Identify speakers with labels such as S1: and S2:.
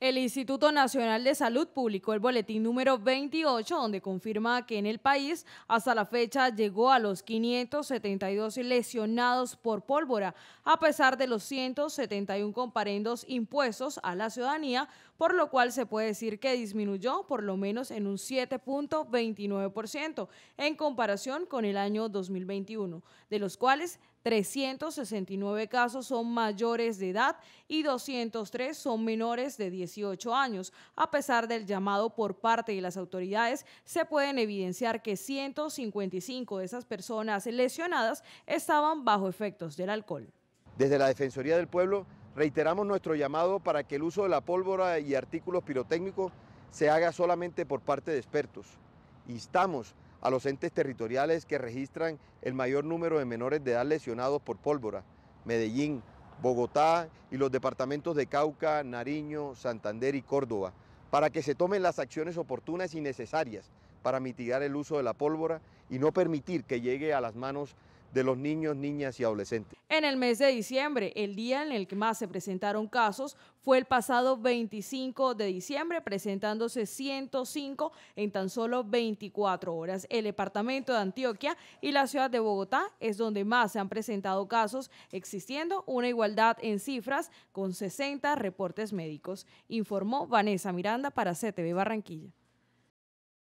S1: El Instituto Nacional de Salud publicó el boletín número 28, donde confirma que en el país hasta la fecha llegó a los 572 lesionados por pólvora, a pesar de los 171 comparendos impuestos a la ciudadanía, por lo cual se puede decir que disminuyó por lo menos en un 7.29% en comparación con el año 2021, de los cuales 369 casos son mayores de edad y 203 son menores de 18 años. A pesar del llamado por parte de las autoridades, se pueden evidenciar que 155 de esas personas lesionadas estaban bajo efectos del alcohol.
S2: Desde la Defensoría del Pueblo reiteramos nuestro llamado para que el uso de la pólvora y artículos pirotécnicos se haga solamente por parte de expertos. Estamos a los entes territoriales que registran el mayor número de menores de edad lesionados por pólvora, Medellín, Bogotá y los departamentos de Cauca, Nariño, Santander y Córdoba, para que se tomen las acciones oportunas y necesarias para mitigar el uso de la pólvora y no permitir que llegue a las manos de los niños, niñas y adolescentes.
S1: En el mes de diciembre, el día en el que más se presentaron casos fue el pasado 25 de diciembre, presentándose 105 en tan solo 24 horas. El departamento de Antioquia y la ciudad de Bogotá es donde más se han presentado casos, existiendo una igualdad en cifras con 60 reportes médicos, informó Vanessa Miranda para CTV Barranquilla.